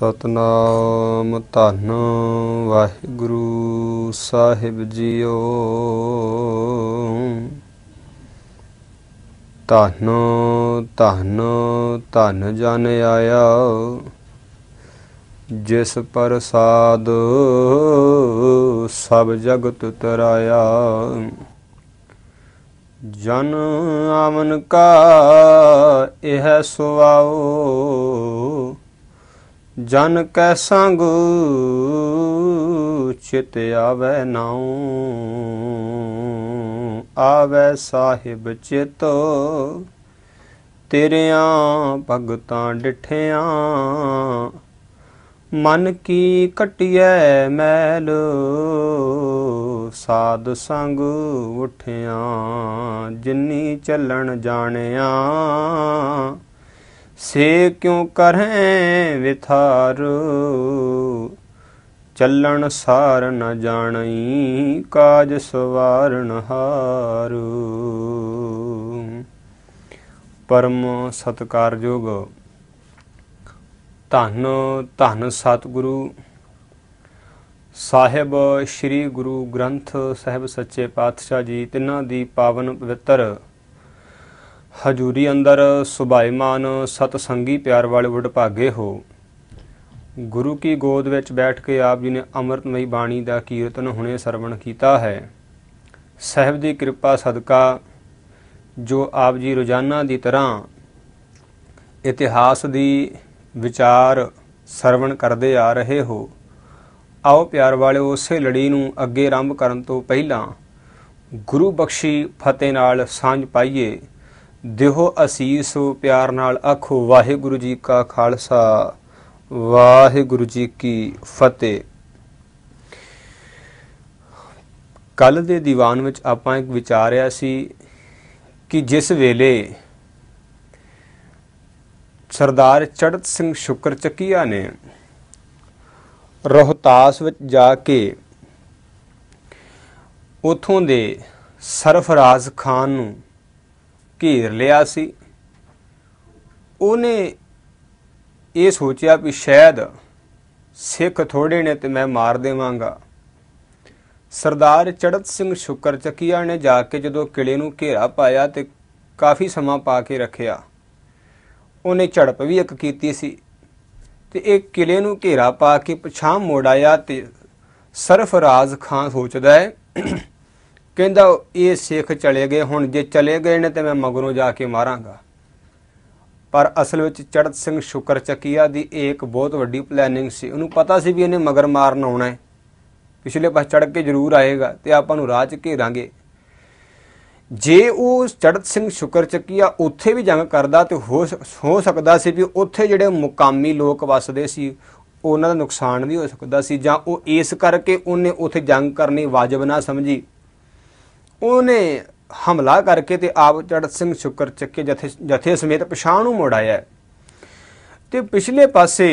ਸਤਨਾਮ ਧੰਨ ਵਾਹਿਗੁਰੂ ਸਾਹਿਬ ਜੀਓ ਧੰਨ ਧੰਨ ਧੰਨ ਜਨ ਆਇਆ ਜਿਸ ਪ੍ਰਸਾਦ ਸਭ ਜਗਤ ਤਰਾਇਆ ਜਨ ਆਵਨ ਕਾ ਇਹ ਸੁਆਓ ਜਨ ਕੈ ਸੰਗ ਚਿਤ ਆਵੇ ਨਾਉ ਆਵੇ ਸਾਹਿਬ ਚਿਤ ਤੇਰਿਆਂ ਭਗਤਾਂ ਡਿਠਿਆਂ ਮਨ ਕੀ ਕਟਿਐ ਮੈਲ ਸਾਧ ਸੰਗ ਉਠਿਆਂ ਜਿਨੀ ਚੱਲਣ ਜਾਣਿਆਂ ਸੇ ਕਿਉ ਕਰਹਿ ਵਿਥਾਰ ਚੱਲਣ ਸਾਰ ਨ ਜਾਣਈ ਕਾਜ ਸਵਾਰਨ ਹਾਰ ਪਰਮ ਸਤਕਾਰਯੋਗ ਧੰਨ ਧੰਨ ਸਤਿਗੁਰੂ ਸਾਹਿਬ ਸ੍ਰੀ ਗੁਰੂ ਗ੍ਰੰਥ ਸਾਹਿਬ ਸੱਚੇ ਪਾਤਸ਼ਾਹ ਜੀ ਤਿਨਾਂ ਦੀ ਪਾਵਨ ਪਵਿੱਤਰ ਹਜੂਰੀ ਅੰਦਰ ਸੁਭਾਈਮਾਨ ਸਤ ਸੰਗੀ ਪਿਆਰ ਵਾਲੇ ਵਡਭਾਗੇ ਹੋ ਗੁਰੂ ਕੀ ਗੋਦ ਵਿੱਚ ਬੈਠ ਕੇ ਆਪ ਜੀ ਨੇ ਅੰਮ੍ਰਿਤਮਈ ਬਾਣੀ ਦਾ ਕੀਰਤਨ ਹੁਣੇ ਸਰਵਣ ਕੀਤਾ ਹੈ ਸਹਿਬ ਦੀ ਕਿਰਪਾ ਸਦਕਾ ਜੋ ਆਪ ਜੀ ਰੋਜ਼ਾਨਾ ਦੀ ਤਰ੍ਹਾਂ ਇਤਿਹਾਸ ਦੀ ਵਿਚਾਰ ਸਰਵਣ ਕਰਦੇ ਆ ਰਹੇ ਹੋ ਆਓ ਪਿਆਰ ਵਾਲਿਓ ਉਸੇ ਲੜੀ ਨੂੰ ਅੱਗੇ ਆਰੰਭ ਕਰਨ ਤੋਂ ਪਹਿਲਾਂ ਗੁਰੂ ਬਖਸ਼ੀ ਫਤਿਹ ਨਾਲ ਸਾਂਝ ਪਾਈਏ ਦਿਹੋ ਅਸੀਸ ਪਿਆਰ ਨਾਲ ਆਖੋ ਵਾਹਿਗੁਰੂ ਜੀ ਕਾ ਖਾਲਸਾ ਵਾਹਿਗੁਰੂ ਜੀ ਕੀ ਫਤਿਹ ਕੱਲ ਦੇ ਦੀਵਾਨ ਵਿੱਚ ਆਪਾਂ ਇੱਕ ਵਿਚਾਰਿਆ ਸੀ ਕਿ ਜਿਸ ਵੇਲੇ ਸਰਦਾਰ ਚੜਤ ਸਿੰਘ ਸ਼ੁਕਰ ਚੱਕੀਆ ਨੇ ਰੋਹਤਾਸ ਵਿੱਚ ਜਾ ਕੇ ਉਥੋਂ ਦੇ ਸਰਫਰਾਜ਼ ਖਾਨ ਨੂੰ ਘੇਰ ਲਿਆ ਸੀ ਉਹਨੇ ਇਹ ਸੋਚਿਆ ਵੀ ਸ਼ਾਇਦ ਸਿੱਖ ਥੋੜੇ ਨੇ ਤੇ ਮੈਂ ਮਾਰ ਦੇਵਾਂਗਾ ਸਰਦਾਰ ਚੜਤ ਸਿੰਘ ਸ਼ੁਕਰ ਚੱਕੀਆ ਨੇ ਜਾ ਕੇ ਜਦੋਂ ਕਿਲੇ ਨੂੰ ਘੇਰਾ ਪਾਇਆ ਤੇ ਕਾਫੀ ਸਮਾਂ ਪਾ ਕੇ ਰੱਖਿਆ ਉਹਨੇ ਝੜਪ ਵੀ ਇੱਕ ਕੀਤੀ ਸੀ ਤੇ ਇਹ ਕਿਲੇ ਨੂੰ ਘੇਰਾ ਪਾ ਕੇ ਪਛਾਂ ਮੋੜਾਇਆ ਤੇ ਸਰਫਰਾਜ਼ ਖਾਨ ਸੋਚਦਾ ਹੈ ਕਹਿੰਦਾ ਇਹ ਸਿੱਖ ਚਲੇ ਗਏ ਹੁਣ ਜੇ ਚਲੇ ਗਏ ਨੇ ਤੇ ਮੈਂ ਮਗਰੋਂ ਜਾ ਕੇ ਮਾਰਾਂਗਾ ਪਰ ਅਸਲ ਵਿੱਚ ਚੜਤ ਸਿੰਘ ਸ਼ੁਕਰ ਚੱਕੀਆ ਦੀ ਇੱਕ ਬਹੁਤ ਵੱਡੀ ਪਲੈਨਿੰਗ ਸੀ ਉਹਨੂੰ ਪਤਾ ਸੀ ਵੀ ਇਹਨੇ ਮਗਰ ਮਾਰਨ ਆਉਣਾ ਹੈ ਪਿਛਲੇ ਪਾਸ ਚੜ ਕੇ ਜ਼ਰੂਰ ਆਏਗਾ ਤੇ ਆਪਾਂ ਨੂੰ ਰਾਹ 'ਚ ਘੇਰਾਂਗੇ ਜੇ ਉਹ ਚੜਤ ਸਿੰਘ ਸ਼ੁਕਰ ਚੱਕੀਆ ਉੱਥੇ ਵੀ ਜੰਗ ਕਰਦਾ ਤੇ ਹੋ ਸਕਦਾ ਸੀ ਵੀ ਉੱਥੇ ਜਿਹੜੇ ਮੁਕਾਮੀ ਲੋਕ ਵੱਸਦੇ ਸੀ ਉਹਨਾਂ ਦਾ ਨੁਕਸਾਨ ਵੀ ਹੋ ਸਕਦਾ ਸੀ ਜਾਂ ਉਹ ਇਸ ਕਰਕੇ ਉਹਨੇ ਉੱਥੇ ਜੰਗ ਕਰਨੀ ਵਾਜਬ ਨਾ ਸਮਝੀ ਉਹਨੇ ਹਮਲਾ ਕਰਕੇ ਤੇ ਆਪ ਚੜ ਸਿੰਘ ਸ਼ੁਕਰ ਚੱਕੇ ਜਥੇ ਜਥੇ ਸਮੇਤ ਪਛਾਣ ਨੂੰ ਮੋੜਾਇਆ ਤੇ ਪਿਛਲੇ ਪਾਸੇ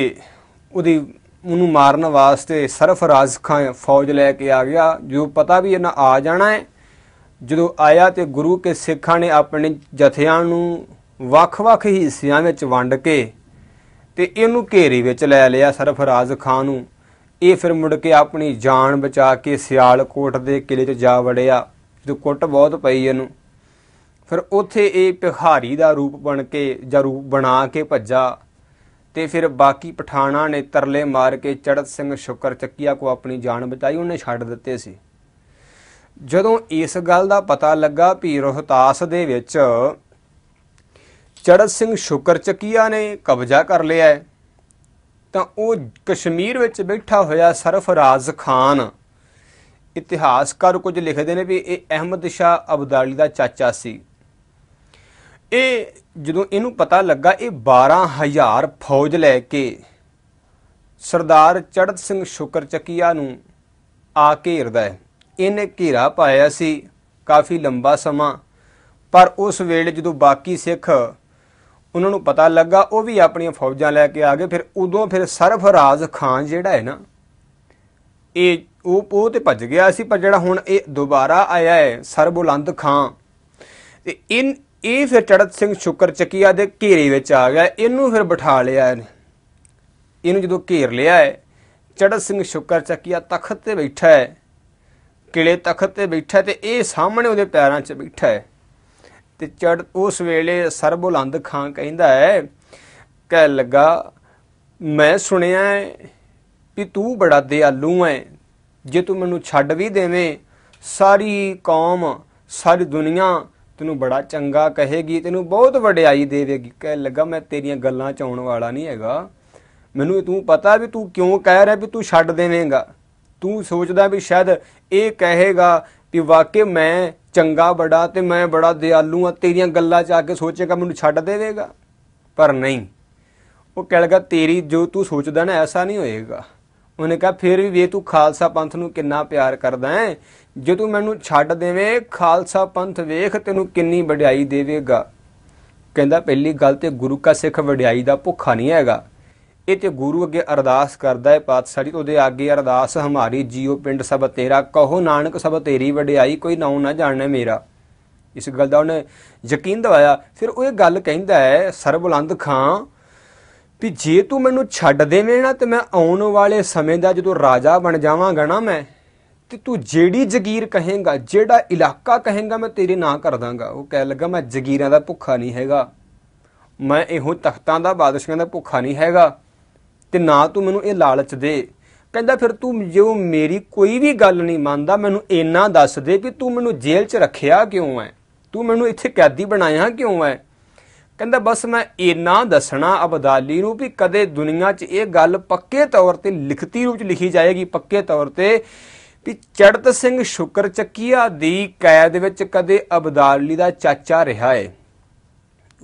ਉਹਦੀ ਉਹਨੂੰ ਮਾਰਨ ਵਾਸਤੇ ਸਰਫਰਾਜ਼ ਖਾਨ ਫੌਜ ਲੈ ਕੇ ਆ ਗਿਆ ਜੋ ਪਤਾ ਵੀ ਇਹਨਾਂ ਆ ਜਾਣਾ ਹੈ ਜਦੋਂ ਆਇਆ ਤੇ ਗੁਰੂ ਕੇ ਸਿੱਖਾਂ ਨੇ ਆਪਣੇ ਜਥਿਆਂ ਨੂੰ ਵੱਖ-ਵੱਖ ਹਿੱਸਿਆਂ ਵਿੱਚ ਵੰਡ ਕੇ ਤੇ ਇਹਨੂੰ ਘੇਰੇ ਵਿੱਚ ਲੈ ਲਿਆ ਸਰਫਰਾਜ਼ ਖਾਨ ਨੂੰ ਇਹ ਫਿਰ ਮੁੜ ਕੇ ਆਪਣੀ ਜਾਨ ਬਚਾ ਕੇ ਸਿਆਲਕੋਟ ਦੇ ਕਿਲੇ 'ਚ ਜਾ ਵੜਿਆ ਜੋ ਕੁੱਟ ਬਹੁਤ ਪਈ ਇਹਨੂੰ ਫਿਰ ਉੱਥੇ ਇਹ ਪਿਖਾਰੀ ਦਾ ਰੂਪ ਬਣ ਕੇ ਜਾਂ ਰੂਪ ਬਣਾ ਕੇ ਭੱਜਾ ਤੇ ਫਿਰ ਬਾਕੀ ਪਠਾਣਾ ਨੇ ਤਰਲੇ ਮਾਰ ਕੇ ਚੜਤ ਸਿੰਘ ਸ਼ੁਕਰ ਚੱਕੀਆ ਕੋ ਆਪਣੀ ਜਾਨ ਬਚਾਈ ਉਹਨੇ ਛੱਡ ਦਿੱਤੇ ਸੀ ਜਦੋਂ ਇਸ ਗੱਲ ਦਾ ਪਤਾ ਲੱਗਾ ਵੀ ਰੋਹਤਾਸ ਦੇ ਵਿੱਚ ਚੜਤ ਸਿੰਘ ਸ਼ੁਕਰ ਚੱਕੀਆ ਨੇ ਕਬਜ਼ਾ ਕਰ ਲਿਆ ਤਾਂ ਉਹ ਕਸ਼ਮੀਰ ਵਿੱਚ ਬੈਠਾ ਹੋਇਆ ਸਰਫਰਾਜ਼ ਖਾਨ ਇਤਿਹਾਸਕਾਰ ਕੁਝ ਲਿਖਦੇ ਨੇ ਵੀ ਇਹ ਅਹਿਮਦ ਸ਼ਾਹ ਅਬਦਾਲੀ ਦਾ ਚਾਚਾ ਸੀ ਇਹ ਜਦੋਂ ਇਹਨੂੰ ਪਤਾ ਲੱਗਾ ਇਹ 12000 ਫੌਜ ਲੈ ਕੇ ਸਰਦਾਰ ਚੜਤ ਸਿੰਘ ਸ਼ੁਕਰ ਚੱਕੀਆ ਨੂੰ ਆ ਘੇਰਦਾ ਹੈ ਇਹਨੇ ਘੇਰਾ ਪਾਇਆ ਸੀ ਕਾਫੀ ਲੰਬਾ ਸਮਾਂ ਪਰ ਉਸ ਵੇਲੇ ਜਦੋਂ ਬਾਕੀ ਸਿੱਖ ਉਹਨਾਂ ਨੂੰ ਪਤਾ ਲੱਗਾ ਉਹ ਵੀ ਆਪਣੀਆਂ ਫੌਜਾਂ ਲੈ ਕੇ ਆ ਗਏ ਫਿਰ ਉਦੋਂ ਫਿਰ ਸਰਫਰਾਜ਼ ਖਾਨ ਜਿਹੜਾ ਹੈ ਨਾ ਇਹ ਉਹ ਉਹ ਤੇ ਭੱਜ ਗਿਆ ਸੀ ਪਰ ਜਿਹੜਾ ਹੁਣ ਇਹ ਦੁਬਾਰਾ ਆਇਆ ਹੈ ਸਰਬੁਲੰਦ ਖਾਂ ਤੇ ਇਨ ਇਹ ਫਿਰ ਚੜਤ ਸਿੰਘ ਸ਼ੁਕਰ ਚੱਕੀਆ ਦੇ ਘੇਰੇ ਵਿੱਚ ਆ ਗਿਆ ਇਹਨੂੰ ਫਿਰ ਬਿਠਾ ਲਿਆ ਇਹਨੂੰ ਜਦੋਂ ਘੇਰ ਲਿਆ ਹੈ ਚੜਤ ਸਿੰਘ ਸ਼ੁਕਰ ਚੱਕੀਆ ਤਖਤ ਤੇ ਬੈਠਾ ਹੈ ਕਿਲੇ ਤਖਤ ਤੇ ਬੈਠਾ ਤੇ ਇਹ ਸਾਹਮਣੇ ਉਹਦੇ ਪੈਰਾਂ 'ਚ ਬੈਠਾ ਹੈ ਤੇ ਚੜ ਉਸ ਵੇਲੇ ਸਰਬੁਲੰਦ ਖਾਂ ਕਹਿੰਦਾ ਹੈ ਕਹਿ ਲੱਗਾ ਮੈਂ ਸੁਣਿਆ ਹੈ ਵੀ ਤੂੰ ਬੜਾ ਦਿਆਲੂ ਹੈ ਜੇ ਤੂੰ ਮੈਨੂੰ ਛੱਡ ਵੀ ਦੇਵੇਂ ਸਾਰੀ ਕੌਮ ਸਾਰੀ ਦੁਨੀਆ ਤੈਨੂੰ ਬੜਾ ਚੰਗਾ ਕਹੇਗੀ ਤੈਨੂੰ ਬਹੁਤ ਵਡਿਆਈ ਦੇਵੇਗੀ ਕਹਿ ਲੱਗਾ ਮੈਂ ਤੇਰੀਆਂ ਗੱਲਾਂ ਚ ਆਉਣ ਵਾਲਾ ਨਹੀਂ ਹੈਗਾ ਮੈਨੂੰ ਤੂੰ ਪਤਾ ਵੀ ਤੂੰ ਕਿਉਂ ਕਹਿ ਰਿਹਾ ਵੀ ਤੂੰ ਛੱਡ ਦੇਵੇਂਗਾ ਤੂੰ ਸੋਚਦਾ ਵੀ ਸ਼ਾਇਦ ਇਹ ਕਹੇਗਾ ਵੀ ਵਾਕਿ ਮੈਂ ਚੰਗਾ ਬੜਾ ਤੇ ਮੈਂ ਬੜਾ ਦਿਆਲੂ ਆ ਤੇਰੀਆਂ ਗੱਲਾਂ ਚ ਆ ਕੇ ਸੋਚੇਗਾ ਮੈਨੂੰ ਛੱਡ ਦੇਵੇਗਾ ਪਰ ਨਹੀਂ ਉਹ ਕਹਿ ਲਗਾ ਤੇਰੀ ਜੋ ਤੂੰ ਸੋਚਦਾ ਨਾ ਐਸਾ ਨਹੀਂ ਹੋਏਗਾ ਉਹਨੇ ਕਿਹਾ ਫਿਰ ਵੀ ਵੇ ਤੂੰ ਖਾਲਸਾ ਪੰਥ ਨੂੰ ਕਿੰਨਾ ਪਿਆਰ ਕਰਦਾ ਹੈ ਜੇ ਤੂੰ ਮੈਨੂੰ ਛੱਡ ਦੇਵੇਂ ਖਾਲਸਾ ਪੰਥ ਵੇਖ ਤੈਨੂੰ ਕਿੰਨੀ ਵਡਿਆਈ ਦੇਵੇਗਾ ਕਹਿੰਦਾ ਪਹਿਲੀ ਗੱਲ ਤੇ ਗੁਰੂ ਕਾ ਸਿੱਖ ਵਡਿਆਈ ਦਾ ਭੁੱਖਾ ਨਹੀਂ ਹੈਗਾ ਇਹ ਤੇ ਗੁਰੂ ਅੱਗੇ ਅਰਦਾਸ ਕਰਦਾ ਹੈ ਪਾਤਸ਼ਾਹ ਜੀ ਉਹਦੇ ਅੱਗੇ ਅਰਦਾਸ ਹਮਾਰੀ ਜੀਉ ਪਿੰਡ ਸਭ ਤੇਰਾ ਕਹੋ ਨਾਨਕ ਸਭ ਤੇਰੀ ਵਡਿਆਈ ਕੋਈ ਨਾਉ ਨਾ ਜਾਣੇ ਮੇਰਾ ਇਸ ਗੱਲ ਦਾ ਉਹਨੇ ਯਕੀਨ ਦਵਾਇਆ ਫਿਰ ਉਹ ਇਹ ਗੱਲ ਕਹਿੰਦਾ ਹੈ ਸਰਬਲੰਦ ਖਾਂ ਵੀ ਜੇ ਤੂੰ ਮੈਨੂੰ ਛੱਡ ਦੇਵੇਂ ਨਾ ਤੇ ਮੈਂ ਆਉਣ ਵਾਲੇ ਸਮੇਂ ਦਾ ਜਦੋਂ ਰਾਜਾ ਬਣ ਜਾਵਾਂਗਾ ਨਾ ਮੈਂ ਤੇ ਤੂੰ ਜਿਹੜੀ ਜ਼ਗੀਰ ਕਹੇਂਗਾ ਜਿਹੜਾ ਇਲਾਕਾ ਕਹੇਂਗਾ ਮੈਂ ਤੇਰੇ ਨਾਂ ਕਰ ਦਾਂਗਾ ਉਹ ਕਹਿ ਲੱਗਾ ਮੈਂ ਜ਼ਗੀਰਾਂ ਦਾ ਭੁੱਖਾ ਨਹੀਂ ਹੈਗਾ ਮੈਂ ਇਹੋ ਤਖਤਾਂ ਦਾ ਬਾਦਸ਼ਾਹਾਂ ਦਾ ਭੁੱਖਾ ਨਹੀਂ ਹੈਗਾ ਤੇ ਨਾ ਤੂੰ ਮੈਨੂੰ ਇਹ ਲਾਲਚ ਦੇ ਕਹਿੰਦਾ ਫਿਰ ਤੂੰ ਜੋ ਮੇਰੀ ਕੋਈ ਵੀ ਗੱਲ ਨਹੀਂ ਮੰਨਦਾ ਮੈਨੂੰ ਇੰਨਾ ਦੱਸ ਦੇ ਕਿ ਤੂੰ ਮੈਨੂੰ ਜੇਲ੍ਹ 'ਚ ਰੱਖਿਆ ਕਿਉਂ ਐ ਤੂੰ ਮੈਨੂੰ ਇੱਥੇ ਕੈਦੀ ਬਣਾਇਆ ਕਿਉਂ ਐ ਕਹਿੰਦਾ ਬਸ ਮੈਂ ਇਨਾ ਦੱਸਣਾ ਅਬਦਾਲੀ ਨੂੰ ਵੀ ਕਦੇ ਦੁਨੀਆ 'ਚ ਇਹ ਗੱਲ ਪੱਕੇ ਤੌਰ ਤੇ ਲਿਖਤੀ ਰੂਪ 'ਚ ਲਿਖੀ ਜਾਏਗੀ ਪੱਕੇ ਤੌਰ ਤੇ ਵੀ ਚੜਤ ਸਿੰਘ ਸ਼ੁਕਰ ਚੱਕੀਆ ਦੀ ਕੈਦ ਵਿੱਚ ਕਦੇ ਅਬਦਾਲੀ ਦਾ ਚਾਚਾ ਰਿਹਾ ਏ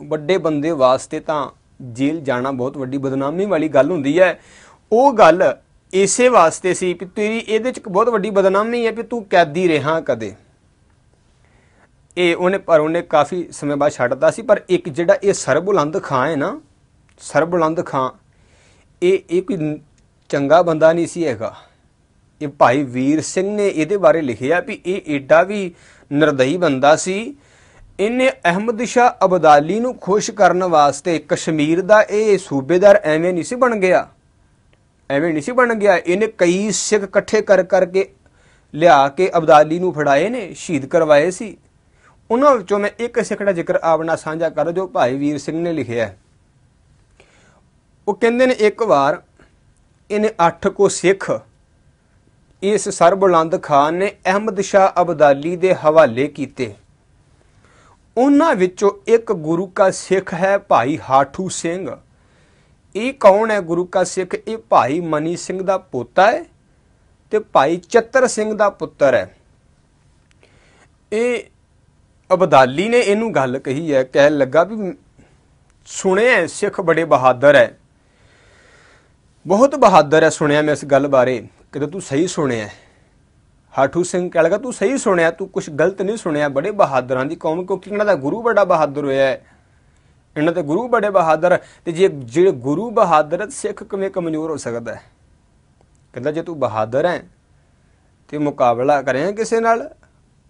ਵੱਡੇ ਬੰਦੇ ਵਾਸਤੇ ਤਾਂ ਜੇਲ੍ਹ ਜਾਣਾ ਬਹੁਤ ਵੱਡੀ ਬਦਨਾਮੀ ਵਾਲੀ ਗੱਲ ਹੁੰਦੀ ਹੈ ਉਹ ਗੱਲ ਇਸੇ ਵਾਸਤੇ ਸੀ ਕਿ ਤੇਰੀ ਇਹਦੇ ਚ ਬਹੁਤ ਵੱਡੀ ਬਦਨਾਮੀ ਹੈ ਕਿ ਤੂੰ ਕੈਦੀ ਰਿਹਾ ਕਦੇ ਇਹ ਉਹਨੇ ਪਰ ਉਹਨੇ ਕਾਫੀ ਸਮੇਂ ਬਾਅਦ ਛੱਡਦਾ ਸੀ ਪਰ ਇੱਕ ਜਿਹੜਾ ਇਹ ਸਰਬੁਲੰਦ ਖਾਂ ਹੈ ਨਾ ਸਰਬੁਲੰਦ ਖਾਂ ਇਹ ਇਹ ਕੋਈ ਚੰਗਾ ਬੰਦਾ ਨਹੀਂ ਸੀ ਹੈਗਾ ਇਹ ਭਾਈ ਵੀਰ ਸਿੰਘ ਨੇ ਇਹਦੇ ਬਾਰੇ ਲਿਖਿਆ ਵੀ ਇਹ ਏਡਾ ਵੀ ਨਰਦਈ ਬੰਦਾ ਸੀ ਇਹਨੇ ਅਹਿਮਦ ਸ਼ਾ ਅਬਦਾਲੀ ਨੂੰ ਖੁਸ਼ ਕਰਨ ਵਾਸਤੇ ਕਸ਼ਮੀਰ ਦਾ ਇਹ ਸੂਬੇਦਾਰ ਐਵੇਂ ਨਹੀਂ ਸੀ ਬਣ ਗਿਆ ਐਵੇਂ ਨਹੀਂ ਸੀ ਬਣ ਗਿਆ ਇਹਨੇ ਕਈ ਸਿੱਖ ਇਕੱਠੇ ਕਰ ਕਰਕੇ ਲਿਆ ਕੇ ਅਬਦਾਲੀ ਨੂੰ ਫੜਾਏ ਨੇ ਸ਼ਹੀਦ ਕਰਵਾਏ ਸੀ ਉਹਨਾਂ ਵਿੱਚੋਂ ਮੈਂ ਇੱਕ ਸਿੱਖੜਾ ਜ਼ਿਕਰ ਆਪਣਾ ਸਾਂਝਾ ਕਰ ਜੋ ਭਾਈ ਵੀਰ ਸਿੰਘ ਨੇ ਲਿਖਿਆ ਉਹ ਕਹਿੰਦੇ ਨੇ ਇੱਕ ਵਾਰ ਇਹਨੇ ਅੱਠ ਕੋ ਸਿੱਖ ਇਸ ਸਰਬਲੰਦ ਖਾਨ ਨੇ ਅਹਿਮਦ ਸ਼ਾਹ ਅਬਦਾਲੀ ਦੇ ਹਵਾਲੇ ਕੀਤੇ ਉਹਨਾਂ ਵਿੱਚੋਂ ਇੱਕ ਗੁਰੂ ਕਾ ਸਿੱਖ ਹੈ ਭਾਈ ਹਾਠੂ ਸਿੰਘ ਇਹ ਕੌਣ ਹੈ ਗੁਰੂ ਕਾ ਸਿੱਖ ਇਹ ਭਾਈ ਮਨੀ ਸਿੰਘ ਦਾ ਪੋਤਾ ਹੈ ਤੇ ਭਾਈ ਚੱਤਰ ਸਿੰਘ ਦਾ ਪੁੱਤਰ ਹੈ ਇਹ ਅਬਦਾਲੀ ਨੇ ਇਹਨੂੰ ਗੱਲ ਕਹੀ ਹੈ ਕਹਿ ਲੱਗਾ ਵੀ ਸੁਣਿਆ ਸਿੱਖ ਬੜੇ ਬਹਾਦਰ ਹੈ ਬਹੁਤ ਬਹਾਦਰ ਹੈ ਸੁਣਿਆ ਮੈਂ ਇਸ ਗੱਲ ਬਾਰੇ ਕਿਤੇ ਤੂੰ ਸਹੀ ਸੁਣਿਆ ਹਾਠੂ ਸਿੰਘ ਕਹਿ ਲਗਾ ਤੂੰ ਸਹੀ ਸੁਣਿਆ ਤੂੰ ਕੁਝ ਗਲਤ ਨਹੀਂ ਸੁਣਿਆ ਬੜੇ ਬਹਾਦਰਾਂ ਦੀ ਕੌਮ ਕਿਉਂਕਿ ਇਹਨਾਂ ਦਾ ਗੁਰੂ ਬੜਾ ਬਹਾਦਰ ਹੋਇਆ ਹੈ ਇਹਨਾਂ ਦੇ ਗੁਰੂ ਬੜੇ ਬਹਾਦਰ ਤੇ ਜੇ ਜਿਹੜੇ ਗੁਰੂ ਬਹਾਦਰ ਸਿੱਖ ਕਿਵੇਂ ਕਮਜ਼ੋਰ ਹੋ ਸਕਦਾ ਹੈ ਕਹਿੰਦਾ ਜੇ ਤੂੰ ਬਹਾਦਰ ਹੈ ਤੇ ਮੁਕਾਬਲਾ ਕਰਿਆ ਕਿਸੇ ਨਾਲ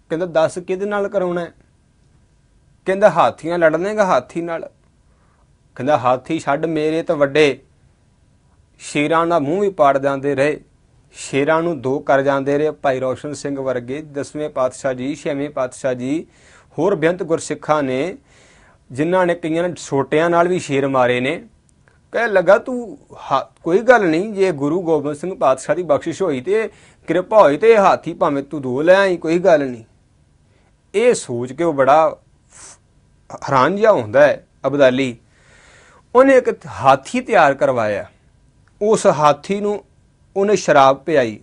ਕਹਿੰਦਾ ਦੱਸ ਕਿਹਦੇ ਨਾਲ ਕਰਾਉਣਾ ਹੈ ਕਹਿੰਦਾ ਹਾਥੀਆਂ ਲੜ ਹਾਥੀ ਨਾਲ ਕਹਿੰਦਾ ਹਾਥੀ ਛੱਡ ਮੇਰੇ ਤਾਂ ਵੱਡੇ ਸ਼ੇਰਾਂ ਦਾ ਮੂੰਹ ਵੀ ਪਾੜ ਜਾਂਦੇ ਰਹੇ ਸ਼ੇਰਾਂ ਨੂੰ ਦੋ ਕਰ ਜਾਂਦੇ ਰਹੇ ਭਾਈ ਰੋਸ਼ਨ ਸਿੰਘ ਵਰਗੇ ਦਸਵੇਂ ਪਾਤਸ਼ਾਹ ਜੀ ਛੇਵੇਂ ਪਾਤਸ਼ਾਹ ਜੀ ਹੋਰ ਬਿਆੰਤ ਗੁਰਸਿੱਖਾਂ ਨੇ ਜਿਨ੍ਹਾਂ ਨੇ ਕਈਆਂ ਨੇ ਛੋਟਿਆਂ ਨਾਲ ਵੀ ਸ਼ੇਰ ਮਾਰੇ ਨੇ ਕਹਿ ਲਗਾ ਤੂੰ ਕੋਈ ਗੱਲ ਨਹੀਂ ਜੇ ਗੁਰੂ ਗੋਬਿੰਦ ਸਿੰਘ ਪਾਤਸ਼ਾਹ ਦੀ ਬਖਸ਼ਿਸ਼ ਹੋਈ ਤੇ ਕਿਰਪਾ ਹੋਈ ਤੇ ਹਾਥੀ ਭਾਵੇਂ ਤੂੰ ਦੋ ਲੈ ਆਈ ਕੋਈ ਗੱਲ ਨਹੀਂ ਇਹ ਸੋਚ ਕੇ ਉਹ ਬੜਾ ਹੈਰਾਨ ਜਿਹਾ ਹੁੰਦਾ ਹੈ ਅਬਦਾਲੀ ਉਹਨੇ ਇੱਕ ਹਾਥੀ ਤਿਆਰ ਕਰਵਾਇਆ ਉਸ ਹਾਥੀ ਨੂੰ ਉਹਨੇ ਸ਼ਰਾਬ ਪਿਆਈ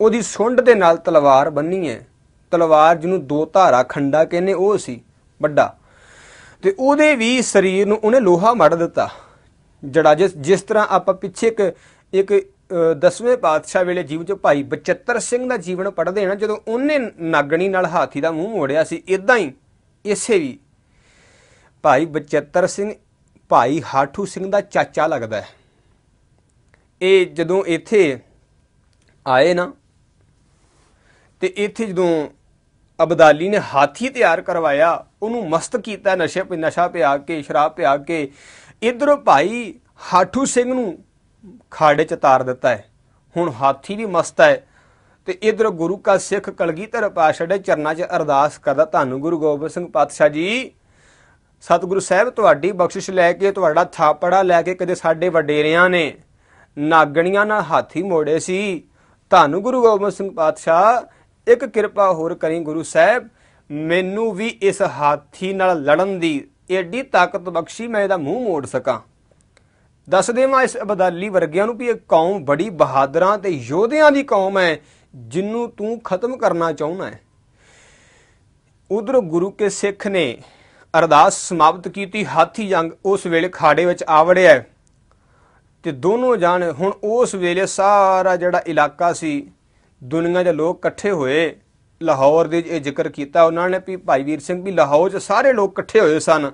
ਉਹਦੀ ਸੁੰਡ ਦੇ ਨਾਲ ਤਲਵਾਰ ਬੰਨੀ ਹੈ ਤਲਵਾਰ ਜਿਹਨੂੰ ਦੋ ਧਾਰਾ ਖੰਡਾ ਕਹਿੰਦੇ ਉਹ ਸੀ ਵੱਡਾ ਤੇ ਉਹਦੇ ਵੀ ਸਰੀਰ ਨੂੰ ਉਹਨੇ ਲੋਹਾ ਮੜ ਦਿੱਤਾ ਜੜਾ ਜਿਸ ਜਿਸ ਤਰ੍ਹਾਂ ਆਪਾਂ ਪਿੱਛੇ ਇੱਕ ਇੱਕ ਦਸਵੇਂ ਪਾਤਸ਼ਾਹ ਵੇਲੇ ਜੀਵ ਚ ਭਾਈ ਬਚਤਰ ਸਿੰਘ ਦਾ ਜੀਵਨ ਪੜਦੇ ਹਾਂ ਜਦੋਂ ਉਹਨੇ ਨਾਗਣੀ ਨਾਲ ਹਾਥੀ ਦਾ ਮੂੰਹ ਮੋੜਿਆ ਸੀ ਇਦਾਂ ਹੀ ਇਸੇ ਵੀ ਭਾਈ ਬਚਿੱਤਰ ਸਿੰਘ ਭਾਈ ਹਾਠੂ ਸਿੰਘ ਦਾ ਚਾਚਾ ਲੱਗਦਾ ਹੈ ਇਹ ਜਦੋਂ ਇੱਥੇ ਆਏ ਨਾ ਤੇ ਇੱਥੇ ਜਦੋਂ ਅਬਦਾਲੀ ਨੇ ਹਾਥੀ ਤਿਆਰ ਕਰਵਾਇਆ ਉਹਨੂੰ ਮਸਤ ਕੀਤਾ ਨਸ਼ੇ ਨਸ਼ਾ ਪਿਆ ਕੇ ਸ਼ਰਾਬ ਪਿਆ ਕੇ ਇਧਰ ਭਾਈ ਹਾਠੂ ਸਿੰਘ ਨੂੰ ਖਾੜੇ ਚ ਤਾਰ ਦਿੱਤਾ ਹੈ ਹੁਣ ਹਾਥੀ ਵੀ ਮਸਤ ਹੈ ਤੇ ਇਧਰ ਗੁਰੂ ਕਾ ਸਿੱਖ ਕਲਗੀਧਰ ਪਾਸ਼ਾ ਦੇ ਚਰਨਾਂ 'ਚ ਅਰਦਾਸ ਕਰਦਾ ਤੁਹਾਨੂੰ ਗੁਰੂ ਗੋਬਿੰਦ ਸਿੰਘ ਪਾਤਸ਼ਾਹ ਜੀ ਸਤਿਗੁਰੂ ਸਾਹਿਬ ਤੁਹਾਡੀ ਬਖਸ਼ਿਸ਼ ਲੈ ਕੇ ਤੁਹਾਡਾ ਥਾਪੜਾ ਲੈ ਕੇ ਕਦੇ ਸਾਡੇ ਵਡੇਰਿਆਂ ਨੇ ਨਾਗਣੀਆਂ ਨਾਲ ਹਾਥੀ ਮੋੜੇ ਸੀ ਤੁਹਾਨੂੰ ਗੁਰੂ ਗੋਬਿੰਦ ਸਿੰਘ ਪਾਤਸ਼ਾਹ ਇੱਕ ਕਿਰਪਾ ਹੋਰ ਕਰੀ ਗੁਰੂ ਸਾਹਿਬ ਮੈਨੂੰ ਵੀ ਇਸ ਹਾਥੀ ਨਾਲ ਲੜਨ ਦੀ ਏਡੀ ਤਾਕਤ ਬਖਸ਼ੀ ਮੈਂ ਇਹਦਾ ਮੂੰਹ ਮੋੜ ਸਕਾਂ ਦੱਸ ਦੇਵਾਂ ਇਸ ਅਬਦਾਲੀ ਵਰਗਿਆਂ ਨੂੰ ਵੀ ਇਹ ਕੌਮ ਬੜੀ ਬਹਾਦਰਾਂ ਤੇ ਯੋਧਿਆਂ ਦੀ ਕੌਮ ਹੈ ਜਿੰਨੂੰ ਤੂੰ ਖਤਮ ਕਰਨਾ ਚਾਹੁੰਦਾ ਹੈ ਉਧਰ ਗੁਰੂ ਕੇ ਸਿੱਖ ਨੇ ਅਰਦਾਸ ਸਮਾਪਤ ਕੀਤੀ ਹਾਥੀ ਜੰਗ ਉਸ ਵੇਲੇ ਖਾੜੇ ਵਿੱਚ ਆ ਵੜਿਆ ਤੇ ਦੋਨੋਂ ਜਾਣ ਹੁਣ ਉਸ ਵੇਲੇ ਸਾਰਾ ਜਿਹੜਾ ਇਲਾਕਾ ਸੀ ਦੁਨੀਆ ਦੇ ਲੋਕ ਇਕੱਠੇ ਹੋਏ ਲਾਹੌਰ ਦੇ ਇਹ ਜ਼ਿਕਰ ਕੀਤਾ ਉਹਨਾਂ ਨੇ ਵੀ ਭਾਈ ਵੀਰ ਸਿੰਘ ਵੀ ਲਾਹੌਰ 'ਚ ਸਾਰੇ ਲੋਕ ਇਕੱਠੇ ਹੋਏ ਸਨ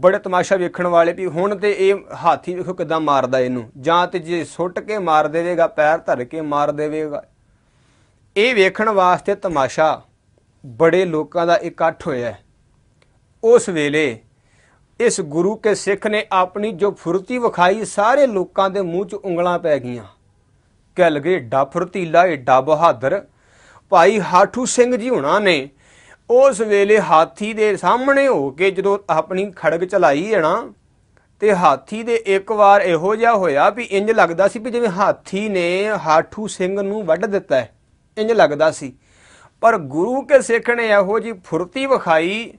ਬੜੇ ਤਮਾਸ਼ਾ ਵੇਖਣ ਵਾਲੇ ਵੀ ਹੁਣ ਤੇ ਇਹ ਹਾਥੀ ਵੇਖੋ ਕਿਦਾਂ ਮਾਰਦਾ ਇਹਨੂੰ ਜਾਂ ਤੇ ਜੇ ਸੁੱਟ ਕੇ ਮਾਰ ਦੇਵੇਗਾ ਪੈਰ ਧਰ ਕੇ ਮਾਰ ਦੇਵੇਗਾ ਇਹ ਵੇਖਣ ਵਾਸਤੇ ਤਮਾਸ਼ਾ ਬੜੇ ਲੋਕਾਂ ਦਾ ਇਕੱਠ ਹੋਇਆ ਉਸ ਵੇਲੇ ਇਸ ਗੁਰੂ ਕੇ ਸਿੱਖ ਨੇ ਆਪਣੀ ਜੋ ਫੁਰਤੀ ਵਿਖਾਈ ਸਾਰੇ ਲੋਕਾਂ ਦੇ ਮੂੰਹ 'ਚ ਉਂਗਲਾਂ ਪੈ ਗਈਆਂ ਕਹਿ ਲਗੇ ਡਾ ਫੁਰਤੀਲਾ ਏਡਾ ਬਹਾਦਰ ਭਾਈ ਹਾਠੂ ਸਿੰਘ ਜੀ ਹੁਣਾ ਨੇ ਉਸ ਵੇਲੇ ਹਾਥੀ ਦੇ ਸਾਹਮਣੇ ਹੋ ਕੇ ਜਦੋਂ ਆਪਣੀ ਖੜਗ ਚਲਾਈ ਹੈ ਨਾ ਤੇ ਹਾਥੀ ਦੇ ਇੱਕ ਵਾਰ ਇਹੋ ਜਿਹਾ ਹੋਇਆ ਵੀ ਇੰਜ ਲੱਗਦਾ ਸੀ ਵੀ ਜਿਵੇਂ ਹਾਥੀ ਨੇ ਹਾਠੂ ਸਿੰਘ ਨੂੰ ਵੱਢ ਦਿੱਤਾ ਇੰਜ ਲੱਗਦਾ ਸੀ ਪਰ ਗੁਰੂ ਕੇ ਸਿੱਖ ਨੇ ਇਹੋ ਜੀ ਫੁਰਤੀ ਵਿਖਾਈ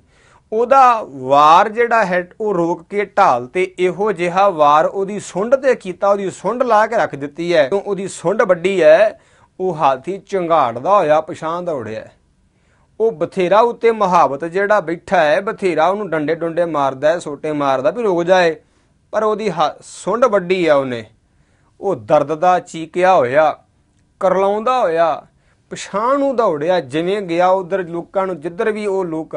ਉਹਦਾ ਵਾਰ ਜਿਹੜਾ ਹੈ ਉਹ ਰੋਕ ਕੇ ਢਾਲ ਤੇ ਇਹੋ ਜਿਹਾ ਵਾਰ ਉਹਦੀ ਸੁੰਡ ਤੇ ਕੀਤਾ ਉਹਦੀ ਸੁੰਡ ਲਾ ਕੇ ਰੱਖ ਦਿੱਤੀ ਹੈ ਕਿਉਂ ਉਹਦੀ ਸੁੰਡ ਵੱਡੀ ਹੈ ਉਹ ਹਾਥੀ ਚੰਗਾੜਦਾ ਹੋਇਆ ਪਛਾਣ ਦੌੜਿਆ ਉਹ ਬਥੇਰਾ ਉੱਤੇ ਮਹਾਬਤ ਜਿਹੜਾ ਬੈਠਾ ਹੈ ਬਥੇਰਾ ਉਹਨੂੰ ਡੰਡੇ ਡੁੰਡੇ ਮਾਰਦਾ ਸੋਟੇ ਮਾਰਦਾ ਵੀ ਰੁਕ ਜਾਏ ਪਰ ਉਹਦੀ ਸੁੰਡ ਵੱਡੀ ਆ ਉਹਨੇ ਉਹ ਦਰਦ ਦਾ ਚੀਕਿਆ ਹੋਇਆ ਕਰਲਾਉਂਦਾ ਹੋਇਆ ਪਛਾਣ ਨੂੰ ਦੌੜਿਆ ਜਿਵੇਂ ਗਿਆ ਉਧਰ ਲੋਕਾਂ ਨੂੰ ਜਿੱਧਰ ਵੀ ਉਹ ਲੋਕ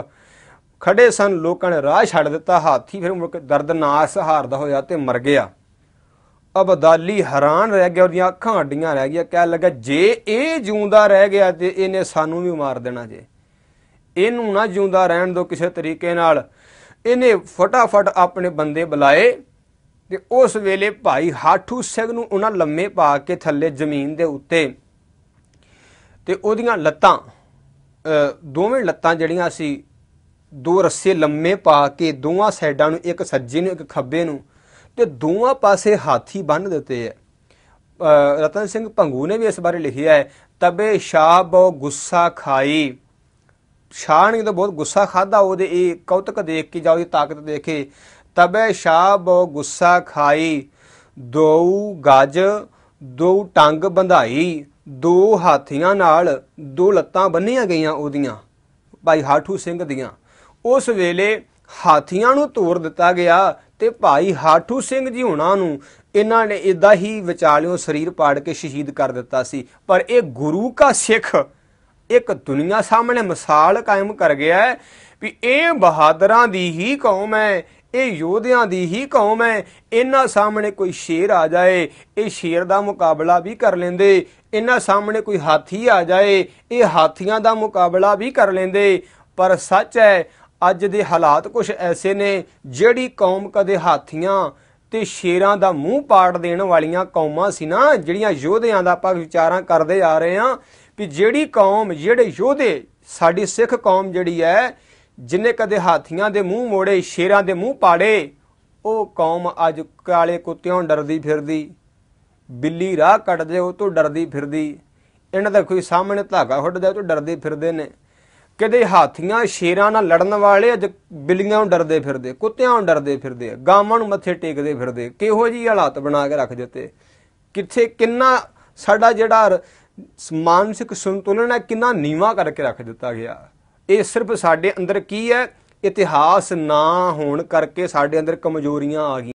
ਖੜੇ ਸਨ ਲੋਕਾਂ ਨੇ ਰਾਹ ਛੱਡ ਦਿੱਤਾ ਹਾਥੀ ਫਿਰ ਮੁੜ ਕੇ ਦਰਦਨਾਕ ਸਹਾਰਦਾ ਹੋਇਆ ਤੇ ਮਰ ਗਿਆ ਅਬਦਾਲੀ ਹੈਰਾਨ ਰਹਿ ਗਿਆ ਉਹਦੀਆਂ ਅੱਖਾਂ ਅੱਡੀਆਂ ਰਹਿ ਗਿਆ ਕਹਿ ਲੱਗਾ ਜੇ ਇਹ ਜਿਉਂਦਾ ਰਹਿ ਗਿਆ ਤੇ ਇਹਨੇ ਸਾਨੂੰ ਵੀ ਮਾਰ ਦੇਣਾ ਜੇ ਇਹਨੂੰ ਨਾ ਜਿਉਂਦਾ ਰਹਿਣ ਦੋ ਕਿਸੇ ਤਰੀਕੇ ਨਾਲ ਇਹਨੇ ਫਟਾਫਟ ਆਪਣੇ ਬੰਦੇ ਬੁਲਾਏ ਤੇ ਉਸ ਵੇਲੇ ਭਾਈ ਹਾਠੂ ਸਿੰਘ ਨੂੰ ਉਹਨਾਂ ਲੰਮੇ ਪਾ ਕੇ ਥੱਲੇ ਜ਼ਮੀਨ ਦੇ ਉੱਤੇ ਤੇ ਉਹਦੀਆਂ ਲੱਤਾਂ ਦੋਵੇਂ ਲੱਤਾਂ ਜਿਹੜੀਆਂ ਸੀ ਦੋ ਰੱਸੇ ਲੰਮੇ ਪਾ ਕੇ ਦੋਵਾਂ ਸਾਈਡਾਂ ਨੂੰ ਇੱਕ ਸੱਜੇ ਨੂੰ ਇੱਕ ਖੱਬੇ ਨੂੰ ਤੇ ਦੋਵਾਂ ਪਾਸੇ ਹਾਥੀ ਬੰਨ ਦਿੱਤੇ ਹੈ ਰਤਨ ਸਿੰਘ ਭੰਗੂ ਨੇ ਵੀ ਇਸ ਬਾਰੇ ਲਿਖਿਆ ਹੈ ਤਬੇ ਸ਼ਾਹ ਬਹੁ ਗੁੱਸਾ ਖਾਈ ਸ਼ਾਹ ਨੇ ਤਾਂ ਬਹੁਤ ਗੁੱਸਾ ਖਾਦਾ ਉਹਦੇ ਇਹ ਕੌਤਕ ਦੇਖ ਕੇ ਜਾਂ ਉਹਦੀ ਤਾਕਤ ਦੇਖੇ ਤਬੇ ਸ਼ਾਹ ਬਹੁ ਗੁੱਸਾ ਖਾਈ ਦੋ ਗਾਜ ਦੋ ਟੰਗ ਬੰਧਾਈ ਦੋ ਹਾਥੀਆਂ ਨਾਲ ਦੋ ਲੱਤਾਂ ਬੰਨੀਆਂ ਗਈਆਂ ਉਹਦੀਆਂ ਭਾਈ ਹਾਠੂ ਸਿੰਘ ਦੀਆਂ ਉਸ ਵੇਲੇ ਹਾਥੀਆਂ ਨੂੰ ਤੋੜ ਦਿੱਤਾ ਗਿਆ ਤੇ ਭਾਈ ਹਾਠੂ ਸਿੰਘ ਜੀ ਹੁਣਾਂ ਨੂੰ ਇਹਨਾਂ ਨੇ ਇਦਾਂ ਹੀ ਵਿਚਾਲਿਓਂ ਸਰੀਰ ਪਾੜ ਕੇ ਸ਼ਹੀਦ ਕਰ ਦਿੱਤਾ ਸੀ ਪਰ ਇਹ ਗੁਰੂ ਕਾ ਸਿੱਖ ਇੱਕ ਦੁਨੀਆ ਸਾਹਮਣੇ ਮਿਸਾਲ ਕਾਇਮ ਕਰ ਗਿਆ ਹੈ ਵੀ ਇਹ ਬਹਾਦਰਾਂ ਦੀ ਹੀ ਕੌਮ ਹੈ ਇਹ ਯੋਧਿਆਂ ਦੀ ਹੀ ਕੌਮ ਹੈ ਇਹਨਾਂ ਸਾਹਮਣੇ ਕੋਈ ਸ਼ੇਰ ਆ ਜਾਏ ਇਹ ਸ਼ੇਰ ਦਾ ਮੁਕਾਬਲਾ ਵੀ ਕਰ ਲੈਂਦੇ ਇਹਨਾਂ ਸਾਹਮਣੇ ਕੋਈ ਹਾਥੀ ਆ ਜਾਏ ਇਹ ਹਾਥੀਆਂ ਦਾ ਮੁਕਾਬਲਾ ਵੀ ਕਰ ਲੈਂਦੇ ਪਰ ਸੱਚ ਹੈ ਅੱਜ ਦੇ ਹਾਲਾਤ ਕੁਝ ਐਸੇ ਨੇ ਜਿਹੜੀ ਕੌਮ ਕਦੇ ਹਾਥੀਆਂ ਤੇ ਸ਼ੇਰਾਂ ਦਾ ਮੂੰਹ ਪਾੜ ਦੇਣ ਵਾਲੀਆਂ ਕੌਮਾਂ ਸੀ ਨਾ ਜਿਹੜੀਆਂ ਯੋਧਿਆਂ ਦਾ ਆਪਾਂ ਵਿਚਾਰਾਂ ਕਰਦੇ ਆ ਰਹੇ ਆ ਵੀ ਜਿਹੜੀ ਕੌਮ ਜਿਹੜੇ ਯੋਧੇ ਸਾਡੀ ਸਿੱਖ ਕੌਮ ਜਿਹੜੀ ਹੈ ਜਿਨੇ ਕਦੇ ਹਾਥੀਆਂ ਦੇ ਮੂੰਹ ਮੋੜੇ ਸ਼ੇਰਾਂ ਦੇ ਮੂੰਹ ਪਾੜੇ ਉਹ ਕੌਮ ਅੱਜ ਕਾਲੇ ਕੁੱਤਿਆਂ ਡਰਦੀ ਫਿਰਦੀ ਬਿੱਲੀ ਰਾਹ ਕੱਟਦੇ ਉਹ ਤੋਂ ਡਰਦੀ ਫਿਰਦੀ ਇਹਨਾਂ ਦਾ ਕੋਈ ਸਾਹਮਣੇ ਧਾਗਾ ਫੁੱਟਦਾ ਉਹ ਤੋਂ ਡਰਦੇ ਫਿਰਦੇ ਨੇ ਕਦੇ ਹਾਥੀਆਂ ਸ਼ੇਰਾਂ ਨਾਲ ਲੜਨ ਵਾਲੇ ਅੱਜ ਬਿੱਲੀਆਂ ਨੂੰ ਡਰਦੇ ਫਿਰਦੇ ਕੁੱਤਿਆਂ ਨੂੰ ਡਰਦੇ ਫਿਰਦੇ ਗਾਵਾਂ ਨੂੰ ਮੱਥੇ ਟੇਕਦੇ ਫਿਰਦੇ ਕਿਹੋ ਜੀ ਹਾਲਾਤ ਬਣਾ ਕੇ ਰੱਖ ਦਿੱਤੇ ਕਿੱਥੇ ਕਿੰਨਾ ਸਾਡਾ ਜਿਹੜਾ ਮਾਨਸਿਕ ਸੰਤੁਲਨ ਹੈ ਕਿੰਨਾ ਨੀਵਾ ਕਰਕੇ ਰੱਖ ਦਿੱਤਾ ਗਿਆ ਇਹ ਸਿਰਫ ਸਾਡੇ ਅੰਦਰ ਕੀ ਹੈ ਇਤਿਹਾਸ ਨਾ ਹੋਣ ਕਰਕੇ ਸਾਡੇ ਅੰਦਰ ਕਮਜ਼ੋਰੀਆਂ ਆ ਗਈਆਂ